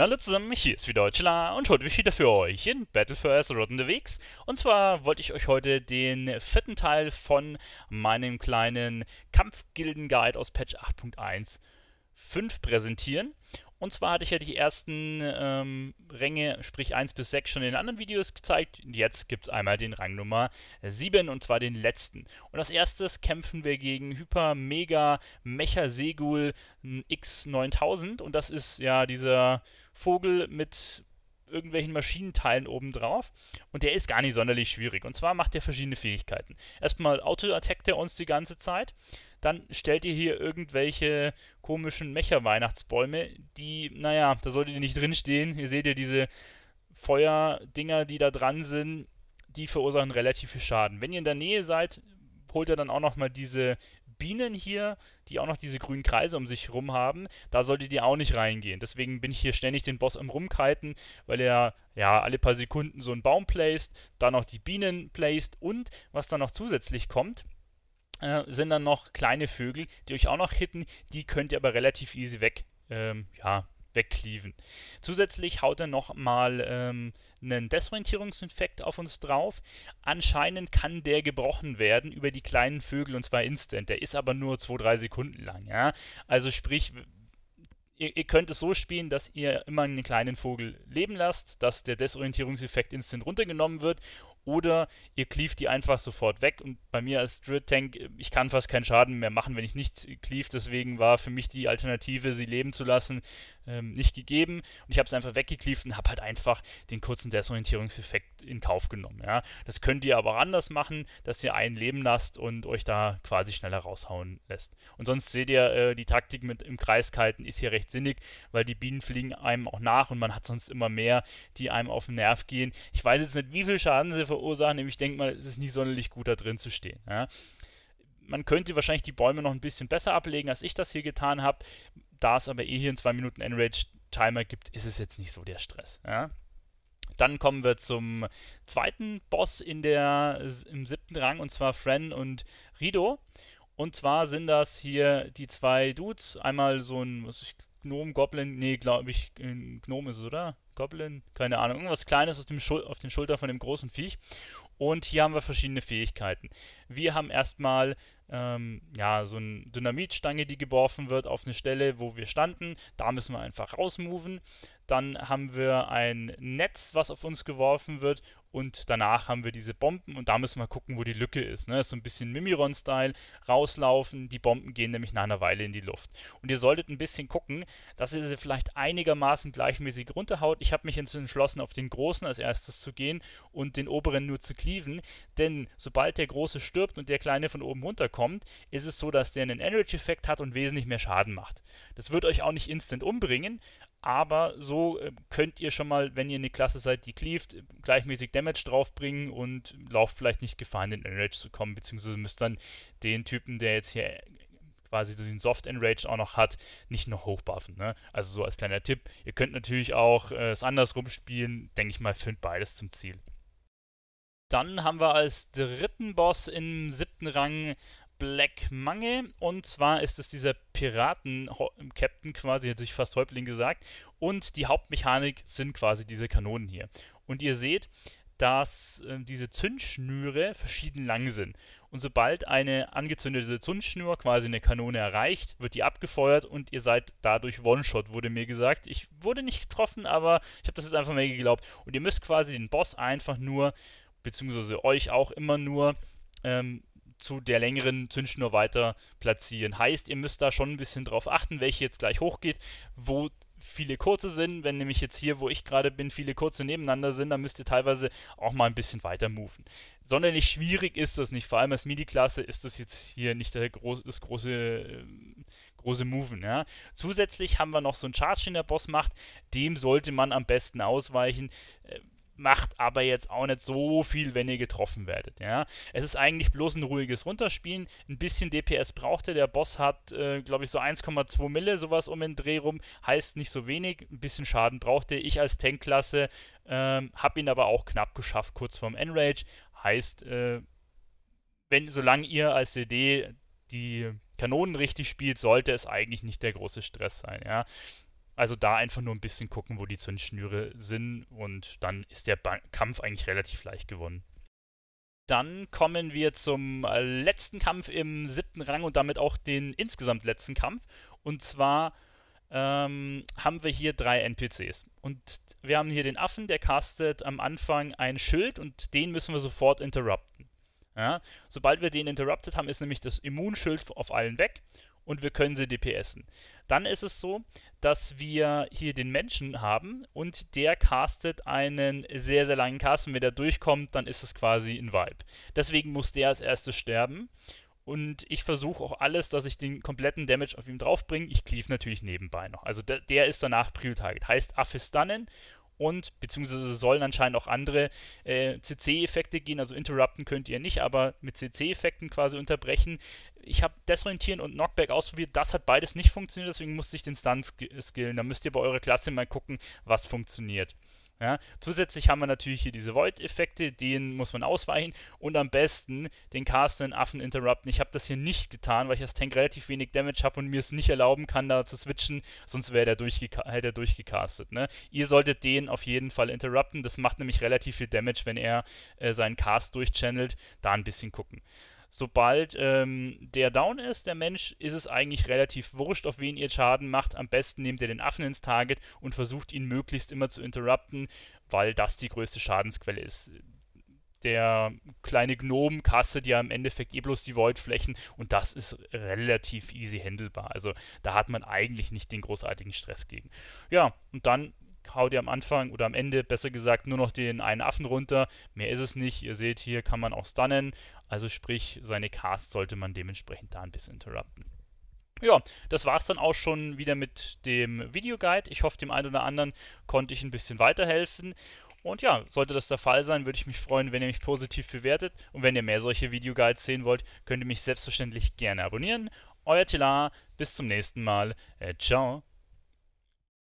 Hallo alle zusammen, hier ist wieder Deutschla und heute bin ich wieder für euch in Battle for Azeroth unterwegs. Und zwar wollte ich euch heute den vierten Teil von meinem kleinen Kampfgilden-Guide aus Patch 8.1.5 präsentieren. Und zwar hatte ich ja die ersten ähm, Ränge, sprich 1 bis 6, schon in anderen Videos gezeigt. Jetzt gibt es einmal den Rang Nummer 7 und zwar den letzten. Und als erstes kämpfen wir gegen Hyper Mega Mecha Segul X9000. Und das ist ja dieser Vogel mit irgendwelchen Maschinenteilen obendrauf. Und der ist gar nicht sonderlich schwierig. Und zwar macht er verschiedene Fähigkeiten. Erstmal auto-attackt er uns die ganze Zeit. Dann stellt ihr hier irgendwelche komischen Mecher-Weihnachtsbäume, die, naja, da solltet ihr nicht drinstehen. Ihr seht ja diese Feuerdinger, die da dran sind. Die verursachen relativ viel Schaden. Wenn ihr in der Nähe seid, holt er dann auch nochmal diese Bienen hier, die auch noch diese grünen Kreise um sich herum haben, da solltet ihr auch nicht reingehen. Deswegen bin ich hier ständig den Boss am Rumkiten, weil er ja alle paar Sekunden so einen Baum placed, dann noch die Bienen placed und was dann noch zusätzlich kommt, äh, sind dann noch kleine Vögel, die euch auch noch hitten. Die könnt ihr aber relativ easy weg ähm, ja, wegcleaven. Zusätzlich haut er nochmal ähm, einen Desorientierungseffekt auf uns drauf. Anscheinend kann der gebrochen werden über die kleinen Vögel und zwar instant. Der ist aber nur 2-3 Sekunden lang. Ja? Also sprich, ihr, ihr, könnt es so spielen, dass ihr immer einen kleinen Vogel leben lasst, dass der Desorientierungseffekt instant runtergenommen wird oder ihr cleavt die einfach sofort weg. Und bei mir als Druid Tank, äh, ich kann fast keinen Schaden mehr machen, wenn ich nicht cleave. Deswegen war für mich die Alternative, sie leben zu lassen, ähm, nicht gegeben. Und ich habe es einfach weggecleaved und habe halt einfach den kurzen Desorientierungseffekt in Kauf genommen. Ja? Das könnt ihr aber auch anders machen, dass ihr einen leben lasst und euch da quasi schneller raushauen lässt. Und sonst seht ihr, äh, die Taktik mit im Kreis kalten ist hier recht sinnig, weil die Bienen fliegen einem auch nach und man hat sonst immer mehr, die einem auf den Nerv gehen. Ich weiß jetzt nicht, wie viel Schaden sie verursachen verursachen, nämlich denke mal, es ist nicht sonderlich gut, da drin zu stehen. Ja. Man könnte wahrscheinlich die Bäume noch ein bisschen besser ablegen, als ich das hier getan habe. Da es aber eh hier in zwei Minuten Enrage-Timer gibt, ist es jetzt nicht so der Stress. Ja. Dann kommen wir zum zweiten Boss in der, im siebten Rang, und zwar Fran und Rido. Und zwar sind das hier die zwei Dudes. Einmal so ein, was ich Gnome, Goblin, nee, glaube ich, äh, Gnome ist es, oder? Goblin, keine Ahnung, irgendwas Kleines auf, dem auf den Schultern von dem großen Viech. Und hier haben wir verschiedene Fähigkeiten. Wir haben erstmal ähm, ja, so eine Dynamitstange, die geworfen wird auf eine Stelle, wo wir standen. Da müssen wir einfach rausmoven. Dann haben wir ein Netz, was auf uns geworfen wird. Und danach haben wir diese Bomben und da müssen wir gucken, wo die Lücke ist. Ne? so ein bisschen Mimiron-Style. Rauslaufen, die Bomben gehen nämlich nach einer Weile in die Luft. Und ihr solltet ein bisschen gucken, dass ihr sie vielleicht einigermaßen gleichmäßig runterhaut. Ich habe mich jetzt entschlossen, auf den großen als erstes zu gehen und den oberen nur zu cleaven. Denn sobald der große stirbt und der kleine von oben runterkommt, bekommt, ist es so, dass der einen enrage effekt hat und wesentlich mehr Schaden macht. Das wird euch auch nicht instant umbringen, aber so äh, könnt ihr schon mal, wenn ihr eine Klasse seid, die cleaved, gleichmäßig Damage draufbringen und lauft vielleicht nicht Gefahr, in den Enrage zu kommen, beziehungsweise müsst dann den Typen, der jetzt hier äh, quasi so den Soft Enrage auch noch hat, nicht noch hochbuffen. Ne? Also so als kleiner Tipp. Ihr könnt natürlich auch äh, es andersrum spielen, denke ich mal, findet beides zum Ziel. Dann haben wir als dritten Boss im siebten Rang Black Mangel. Und zwar ist es dieser Piraten-Captain quasi, hätte ich fast Häuptling gesagt. Und die Hauptmechanik sind quasi diese Kanonen hier. Und ihr seht, dass äh, diese Zündschnüre verschieden lang sind. Und sobald eine angezündete Zündschnur quasi eine Kanone erreicht, wird die abgefeuert und ihr seid dadurch One-Shot, wurde mir gesagt. Ich wurde nicht getroffen, aber ich habe das jetzt einfach mal geglaubt. Und ihr müsst quasi den Boss einfach nur, beziehungsweise euch auch immer nur ähm, zu der längeren Zündschnur weiter platzieren. Heißt, ihr müsst da schon ein bisschen drauf achten, welche jetzt gleich hochgeht, wo viele kurze sind. Wenn nämlich jetzt hier, wo ich gerade bin, viele kurze nebeneinander sind, dann müsst ihr teilweise auch mal ein bisschen weiter moven. Sonderlich schwierig ist das nicht. Vor allem als MIDI-Klasse ist das jetzt hier nicht groß, das große, äh, große Moven. Ja. Zusätzlich haben wir noch so einen Charge, den der Boss macht. Dem sollte man am besten ausweichen. Äh, macht aber jetzt auch nicht so viel, wenn ihr getroffen werdet. Ja? Es ist eigentlich bloß ein ruhiges Runterspielen. Ein bisschen DPS braucht ihr. Der Boss hat, äh, glaube ich, so 1,2 Mille, sowas um den Dreh rum. Heißt nicht so wenig. Ein bisschen Schaden braucht ihr. Ich als Tankklasse ähm, habe ihn aber auch knapp geschafft, kurz vorm Enrage. Heißt, äh, wenn, solange ihr als CD die Kanonen richtig spielt, sollte es eigentlich nicht der große Stress sein. Ja? Also da einfach nur ein bisschen gucken, wo die Zündschnüre sind und dann ist der ba Kampf eigentlich relativ leicht gewonnen. Dann kommen wir zum äh, letzten Kampf im siebten Rang und damit auch den insgesamt letzten Kampf. Und zwar ähm, haben wir hier drei NPCs. Und wir haben hier den Affen, der castet am Anfang ein Schild und den müssen wir sofort interrupten. Ja? Sobald wir den interrupted haben, ist nämlich das Immunschild auf allen weg und wir können sie DPSen. Dann ist es so, dass wir hier den Menschen haben und der castet einen sehr, sehr langen Cast. Und wenn der durchkommt, dann ist es quasi ein Vibe. Deswegen muss der als erstes sterben. Und ich versuche auch alles, dass ich den kompletten Damage auf ihm draufbringe. Ich cleave natürlich nebenbei noch. Also der, der ist danach Prio-Target. Heißt, Aff stunnen und beziehungsweise sollen anscheinend auch andere äh, CC-Effekte gehen, also interrupten könnt ihr nicht, aber mit CC-Effekten quasi unterbrechen. Ich habe Desorientieren und Knockback ausprobiert, das hat beides nicht funktioniert, deswegen musste ich den Stun skillen. Da müsst ihr bei eurer Klasse mal gucken, was funktioniert. Ja? Zusätzlich haben wir natürlich hier diese Void-Effekte, den muss man ausweichen und am besten den Casten Affen interrupten. Ich habe das hier nicht getan, weil ich als Tank relativ wenig Damage habe und mir es nicht erlauben kann, da zu switchen, sonst wäre der durchgeka hätte er durchgecastet. Ne? Ihr solltet den auf jeden Fall interrupten, das macht nämlich relativ viel Damage, wenn er äh, seinen Cast durchchannelt. Da ein bisschen gucken sobald ähm, der down ist, der Mensch, ist es eigentlich relativ wurscht, auf wen ihr Schaden macht. Am besten nehmt ihr den Affen ins Target und versucht ihn möglichst immer zu interrupten, weil das die größte Schadensquelle ist. Der kleine Gnom kastet ja im Endeffekt eh bloß die Void-Flächen und das ist relativ easy handelbar. Also da hat man eigentlich nicht den großartigen Stress gegen. Ja, und dann hau dir am Anfang oder am Ende besser gesagt nur noch den einen Affen runter. Mehr ist es nicht. Ihr seht, hier kann man auch stunnen. Also sprich, seine Cast sollte man dementsprechend da ein bisschen interrupten. Ja, das war's dann auch schon wieder mit dem Videoguide. Ich hoffe, dem einen oder anderen konnte ich ein bisschen weiterhelfen. Und ja, sollte das der Fall sein, würde ich mich freuen, wenn ihr mich positiv bewertet. Und wenn ihr mehr solche Videoguides sehen wollt, könnt ihr mich selbstverständlich gerne abonnieren. Euer Tila, bis zum nächsten Mal. Äh, ciao.